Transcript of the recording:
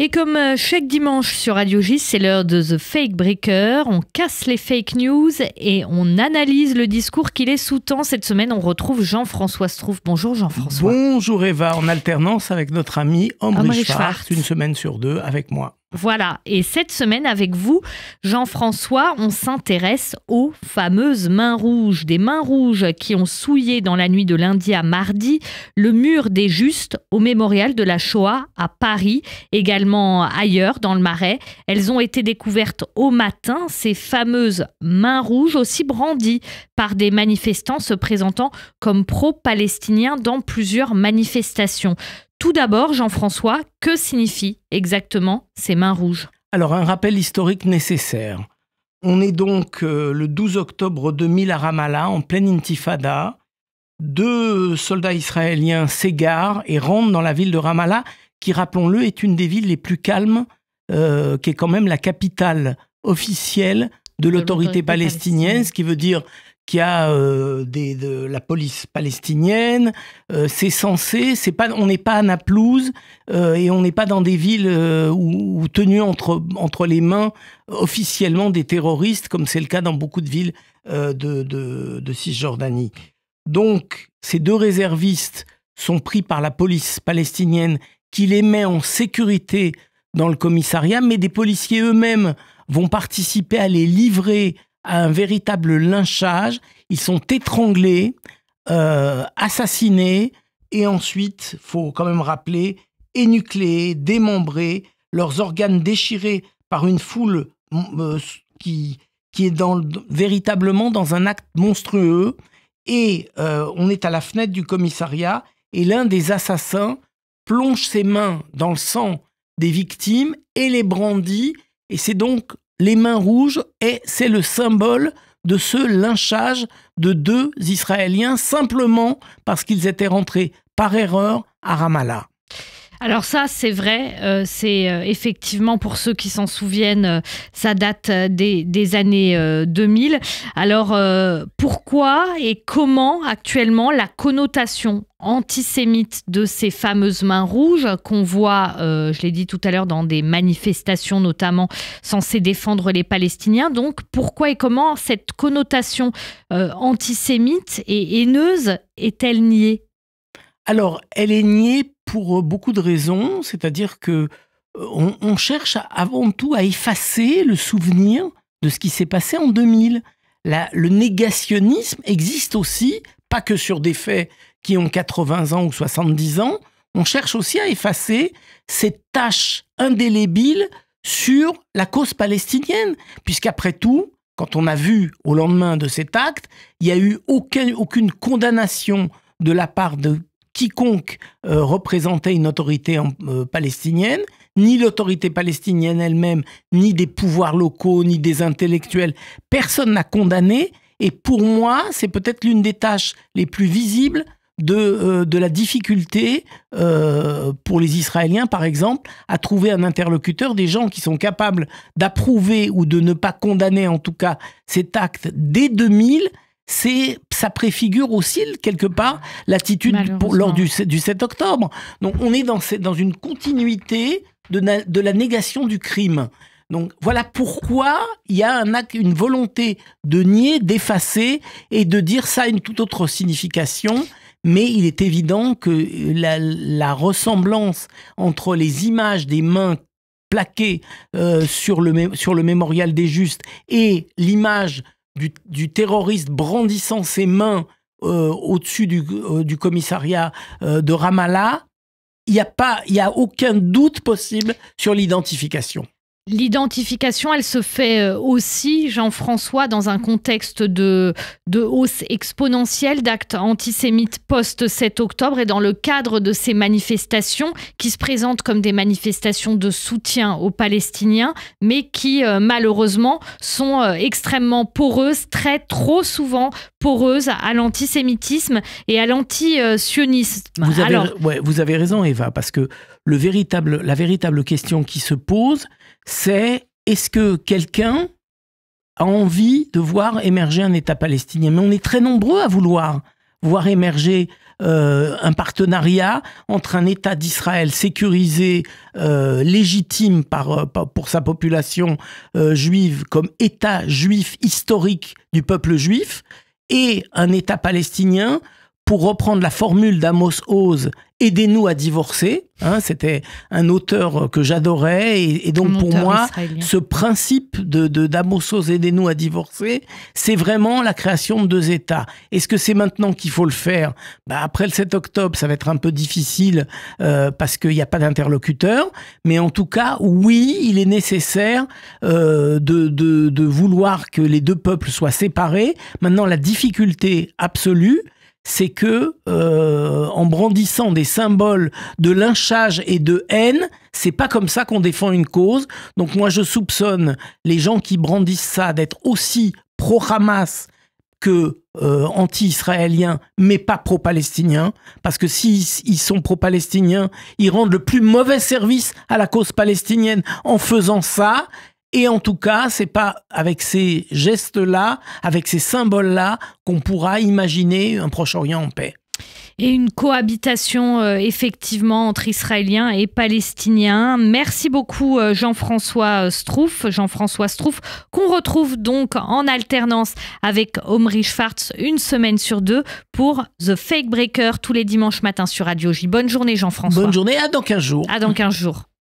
Et comme euh, chaque dimanche sur Radio J, c'est l'heure de The Fake Breaker. On casse les fake news et on analyse le discours qui les sous-tend. Cette semaine, on retrouve Jean-François Strouf. Bonjour Jean-François. Bonjour Eva, en alternance avec notre ami henri Schwartz, une semaine sur deux avec moi. Voilà, et cette semaine avec vous, Jean-François, on s'intéresse aux fameuses mains rouges, des mains rouges qui ont souillé dans la nuit de lundi à mardi le mur des justes au mémorial de la Shoah à Paris, également ailleurs dans le Marais. Elles ont été découvertes au matin, ces fameuses mains rouges aussi brandies par des manifestants se présentant comme pro-palestiniens dans plusieurs manifestations. Tout d'abord, Jean-François, que signifient exactement ces mains rouges Alors, un rappel historique nécessaire. On est donc euh, le 12 octobre 2000 à Ramallah, en pleine intifada. Deux soldats israéliens s'égarent et rentrent dans la ville de Ramallah, qui, rappelons-le, est une des villes les plus calmes, euh, qui est quand même la capitale officielle de l'autorité palestinienne, ce qui veut dire qui a euh, des, de la police palestinienne. Euh, c'est censé, c'est pas, on n'est pas à Naplouse euh, et on n'est pas dans des villes où, tenues entre, entre les mains officiellement des terroristes, comme c'est le cas dans beaucoup de villes de, de, de, Cisjordanie. Donc, ces deux réservistes sont pris par la police palestinienne qui les met en sécurité dans le commissariat, mais des policiers eux-mêmes vont participer à les livrer un véritable lynchage. Ils sont étranglés, euh, assassinés, et ensuite, faut quand même rappeler, énucléés, démembrés, leurs organes déchirés par une foule mm, euh, qui, qui est véritablement dans un acte monstrueux. Et euh, on est à la fenêtre du commissariat, et l'un des assassins plonge ses mains dans le sang des victimes et les brandit. Et c'est donc les mains rouges, et c'est le symbole de ce lynchage de deux Israéliens simplement parce qu'ils étaient rentrés par erreur à Ramallah. Alors ça, c'est vrai. Euh, c'est euh, effectivement, pour ceux qui s'en souviennent, euh, ça date des, années 2000. Alors, pourquoi et comment actuellement la connotation antisémite de ces fameuses mains rouges qu'on voit, je l'ai dit tout à l'heure, dans des manifestations notamment censées défendre les Palestiniens. Donc pourquoi et comment cette connotation antisémite et haineuse est-elle niée alors, elle est niée pour euh, beaucoup de raisons, c'est-à-dire que euh, on, cherche avant tout à effacer le souvenir de ce qui s'est passé en 2000. le négationnisme existe aussi, pas que sur des faits qui ont 80 ans ou 70 ans, on cherche aussi à effacer cette tâche indélébile sur la cause palestinienne, puisqu'après tout, quand on a vu au lendemain de cet acte, il n'y a eu aucune condamnation de la part de quiconque euh, représentait une autorité euh, palestinienne, ni l'autorité palestinienne elle-même, ni des pouvoirs locaux, ni des intellectuels. Personne n'a condamné. Et pour moi, c'est peut-être l'une des tâches les plus visibles de, euh, la difficulté pour les Israéliens, par exemple, à trouver un interlocuteur, des gens qui sont capables d'approuver ou de ne pas condamner, en tout cas, cet acte dès 2000 c'est ça préfigure aussi quelque part l'attitude lors du, 7 octobre. Donc on est dans, une continuité de, la négation du crime. Donc voilà pourquoi il y a une volonté de nier, d'effacer et de dire ça a une toute autre signification. Mais il est évident que la, ressemblance entre les images des mains plaquées euh, sur, le, sur le mémorial des justes et l'image du, terroriste brandissant ses mains euh, au-dessus du, euh, commissariat euh, de Ramallah, il n'y a aucun doute possible sur l'identification. L'identification, elle se fait euh, aussi, Jean-François, dans un contexte de, hausse exponentielle d'actes antisémites post-7 octobre et dans le cadre de ces manifestations qui se présentent comme des manifestations de soutien aux Palestiniens, mais qui euh, malheureusement sont euh, extrêmement poreuses, très trop souvent poreuses à l'antisémitisme et à lanti Vous, avez, raison, Eva, parce que la véritable question qui se pose, c'est est-ce que quelqu'un a envie de voir émerger un État palestinien Mais on est très nombreux à vouloir voir émerger euh, un partenariat entre un État d'Israël sécurisé, euh, légitime euh, pour sa population juive comme État juif historique du peuple juif, et un État palestinien, pour reprendre la formule d'Amos Ose. Aidez-nous à divorcer. Hein, c'était un auteur que j'adorais. Et, donc, pour moi, ce principe de, d'Amosos, Aidez-nous à divorcer, c'est vraiment la création de deux États. Est-ce que c'est maintenant qu'il faut le faire bah, Après le 7 octobre, ça va être un peu difficile euh, parce qu'il n'y a pas d'interlocuteur. Mais en tout cas, oui, il est nécessaire euh, de vouloir que les deux peuples soient séparés. Maintenant, la difficulté absolue, c'est que euh, en brandissant des symboles de lynchage et de haine, c'est pas comme ça qu'on défend une cause. Donc moi je soupçonne les gens qui brandissent ça d'être aussi pro Hamas que euh, anti-israéliens, mais pas pro-palestiniens, parce que s'ils ils sont pro-palestiniens, ils rendent le plus mauvais service à la cause palestinienne en faisant ça, et en tout cas, c'est pas avec ces gestes-là, avec ces symboles-là, qu'on pourra imaginer un Proche-Orient en paix et une cohabitation euh, effectivement entre Israéliens et Palestiniens. Merci beaucoup euh, Jean-François euh, Strouf, Jean-François Strouf qu'on retrouve donc en alternance avec Omri Schwartz une semaine sur deux pour The Fake Breaker tous les dimanches matins sur Radio J. Bonne journée Jean-François. Bonne journée, à dans 15 jours. À dans 15 jours.